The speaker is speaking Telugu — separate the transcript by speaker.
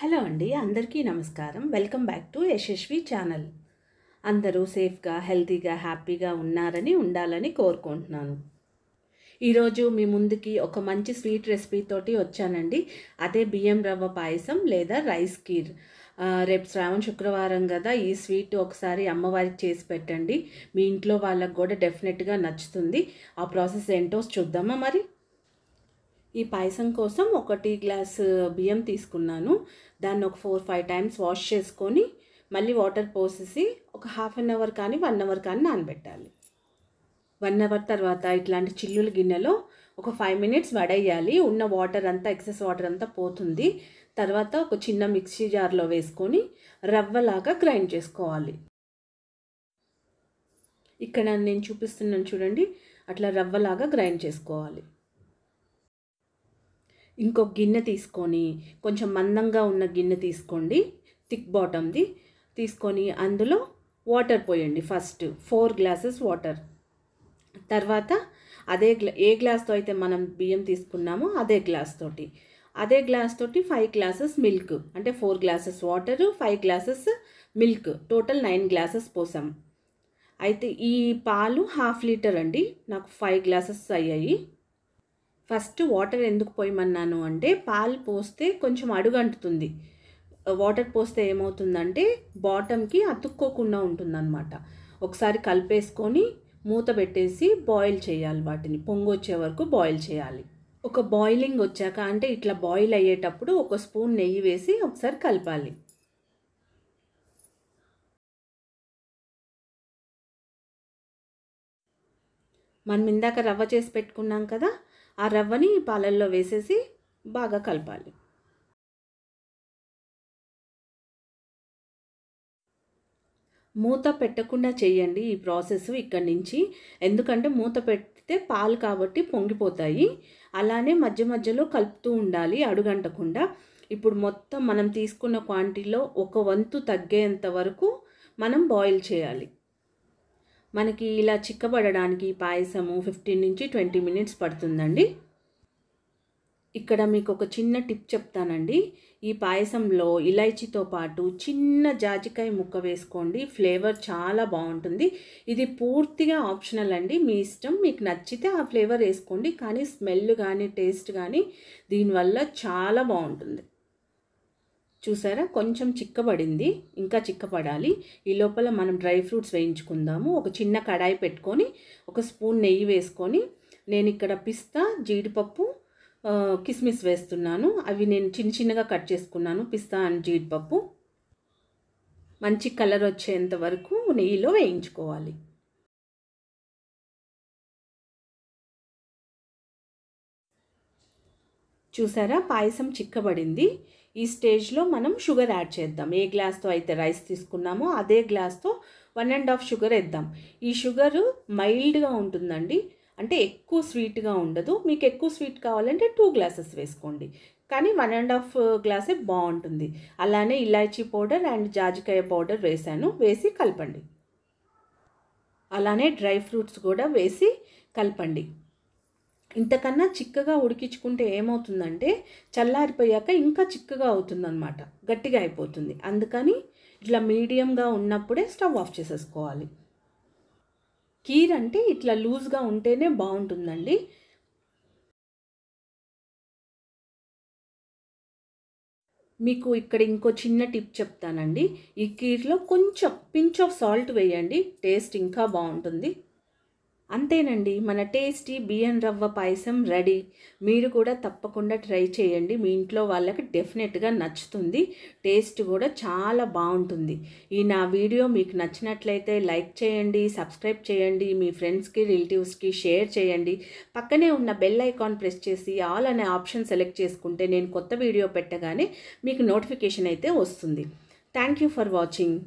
Speaker 1: హలో అండి అందరికీ నమస్కారం welcome back to Yashaswi channel
Speaker 2: అందరూ సేఫ్గా హెల్తీగా హ్యాపీగా ఉన్నారని ఉండాలని కోరుకుంటున్నాను ఈరోజు మీ ముందుకి ఒక మంచి స్వీట్ రెసిపీతోటి వచ్చానండి అదే బియ్యం రవ్వ పాయసం లేదా రైస్ కీర్ రేపు శ్రావణ శుక్రవారం కదా ఈ స్వీట్ ఒకసారి అమ్మవారికి చేసి పెట్టండి మీ ఇంట్లో వాళ్ళకు కూడా డెఫినెట్గా నచ్చుతుంది ఆ ప్రాసెస్ ఏంటో చూద్దామా మరి ఈ పాయసం కోసం ఒకటి గ్లాస్ బియ్యం తీసుకున్నాను దాన్ని ఒక ఫోర్ ఫైవ్ టైమ్స్ వాష్ చేసుకొని మళ్ళీ వాటర్ పోసేసి ఒక హాఫ్ అన్ అవర్ కానీ వన్ అవర్ కానీ నానబెట్టాలి వన్ అవర్ తర్వాత ఇట్లాంటి చిల్లుల గిన్నెలో ఒక ఫైవ్ మినిట్స్ వడేయాలి ఉన్న వాటర్ అంతా ఎక్సెస్ వాటర్ అంతా పోతుంది తర్వాత ఒక చిన్న మిక్సీ జార్లో వేసుకొని రవ్వలాగా గ్రైండ్ చేసుకోవాలి ఇక్కడ నేను చూపిస్తున్నాను చూడండి అట్లా రవ్వలాగా గ్రైండ్ చేసుకోవాలి ఇంకొక గిన్నె తీసుకొని కొంచెం మందంగా ఉన్న గిన్నె తీసుకోండి థిక్ బాటమ్ది తీసుకొని అందులో వాటర్ పోయండి ఫస్ట్ ఫోర్ గ్లాసెస్ వాటర్ తర్వాత అదే గ్లా ఏ గ్లాస్తో అయితే మనం బియ్యం తీసుకున్నామో అదే గ్లాస్ తోటి అదే గ్లాస్ తోటి ఫైవ్ గ్లాసెస్ మిల్క్ అంటే four glasses water five glasses milk total nine glasses పోసాం అయితే ఈ పాలు హాఫ్ లీటర్ అండి నాకు ఫైవ్ గ్లాసెస్ అయ్యాయి ఫస్ట్ వాటర్ ఎందుకు పోయమన్నాను అంటే పాలు పోస్తే కొంచెం అడుగంటుతుంది వాటర్ పోస్తే ఏమవుతుందంటే బాటమ్కి అతుక్కోకుండా ఉంటుందన్నమాట ఒకసారి కలిపేసుకొని మూత పెట్టేసి బాయిల్ చేయాలి వాటిని పొంగు వచ్చే వరకు బాయిల్ చేయాలి ఒక బాయిలింగ్ వచ్చాక అంటే ఇట్లా బాయిల్ అయ్యేటప్పుడు ఒక స్పూన్
Speaker 1: నెయ్యి వేసి ఒకసారి కలపాలి మనం ఇందాక రవ్వ చేసి పెట్టుకున్నాం కదా ఆ రవ్వని పాలల్లో వేసేసి బాగా కలపాలి మూత పెట్టకుండా చేయండి ఈ ప్రాసెస్ ఇక్కడి నుంచి ఎందుకంటే మూత పెడితే పాలు కాబట్టి
Speaker 2: పొంగిపోతాయి అలానే మధ్య మధ్యలో కలుపుతూ ఉండాలి అడుగంటకుండా ఇప్పుడు మొత్తం మనం తీసుకున్న క్వాంటిటీలో ఒక వంతు తగ్గేంత వరకు మనం బాయిల్ చేయాలి మనకి ఇలా చిక్కబడడానికి పాయసము ఫిఫ్టీన్ నుంచి ట్వంటీ మినిట్స్ పడుతుందండి ఇక్కడ మీకు ఒక చిన్న టిప్ చెప్తానండి ఈ పాయసంలో ఇలైచితో పాటు చిన్న జాజికాయ ముక్క వేసుకోండి ఫ్లేవర్ చాలా బాగుంటుంది ఇది పూర్తిగా ఆప్షనల్ అండి మీ ఇష్టం మీకు నచ్చితే ఆ ఫ్లేవర్ వేసుకోండి కానీ స్మెల్ కానీ టేస్ట్ కానీ దీనివల్ల చాలా బాగుంటుంది చూసారా కొంచెం చిక్కబడింది ఇంకా చిక్కపడాలి ఈ లోపల మనం డ్రై ఫ్రూట్స్ వేయించుకుందాము ఒక చిన్న కడాయి పెట్టుకొని ఒక స్పూన్ నెయ్యి వేసుకొని నేను ఇక్కడ పిస్తా జీడిపప్పు కిస్మిస్ వేస్తున్నాను అవి నేను చిన్న చిన్నగా కట్
Speaker 1: చేసుకున్నాను పిస్తా అండ్ జీడిపప్పు మంచి కలర్ వచ్చేంత వరకు నెయ్యిలో వేయించుకోవాలి చూసారా పాయసం చిక్కబడింది
Speaker 2: ఈ స్టేజ్లో మనం షుగర్ యాడ్ చేద్దాం ఏ గ్లాస్తో అయితే రైస్ తీసుకున్నామో అదే గ్లాస్తో వన్ అండ్ హాఫ్ షుగర్ వేద్దాం ఈ షుగర్ మైల్డ్గా ఉంటుందండి అంటే ఎక్కువ స్వీట్గా ఉండదు మీకు ఎక్కువ స్వీట్ కావాలంటే టూ గ్లాసెస్ వేసుకోండి కానీ వన్ అండ్ హాఫ్ గ్లాసే బాగుంటుంది అలానే ఇలాచీ పౌడర్ అండ్ జాజికాయ పౌడర్ వేసాను వేసి కలపండి అలానే డ్రై ఫ్రూట్స్ కూడా వేసి కలపండి ఇంతకన్నా చిక్కగా ఉడికించుకుంటే ఏమవుతుందంటే చల్లారిపోయాక ఇంకా చిక్కగా అవుతుందనమాట గట్టిగా అయిపోతుంది అందుకని ఇట్లా మీడియంగా ఉన్నప్పుడే స్టవ్ ఆఫ్
Speaker 1: చేసేసుకోవాలి కీర్ అంటే ఇట్లా లూజ్గా ఉంటేనే బాగుంటుందండి మీకు ఇక్కడ ఇంకో చిన్న టిప్ చెప్తానండి ఈ కీర్లో కొంచెం పించ్ ఆఫ్ సాల్ట్
Speaker 2: వేయండి టేస్ట్ ఇంకా బాగుంటుంది అంతేనండి మన టేస్టీ బియ్యం రవ్వ పాయసం రెడీ మీరు కూడా తప్పకుండా ట్రై చేయండి మీ ఇంట్లో వాళ్ళకి డెఫినెట్గా నచ్చుతుంది టేస్ట్ కూడా చాలా బాగుంటుంది ఈ నా వీడియో మీకు నచ్చినట్లయితే లైక్ చేయండి సబ్స్క్రైబ్ చేయండి మీ ఫ్రెండ్స్కి రిలేటివ్స్కి షేర్ చేయండి పక్కనే ఉన్న బెల్ ఐకాన్ ప్రెస్ చేసి ఆల్ అనే ఆప్షన్ సెలెక్ట్ చేసుకుంటే నేను కొత్త వీడియో పెట్టగానే
Speaker 1: మీకు నోటిఫికేషన్ అయితే వస్తుంది థ్యాంక్ యూ ఫర్ వాచింగ్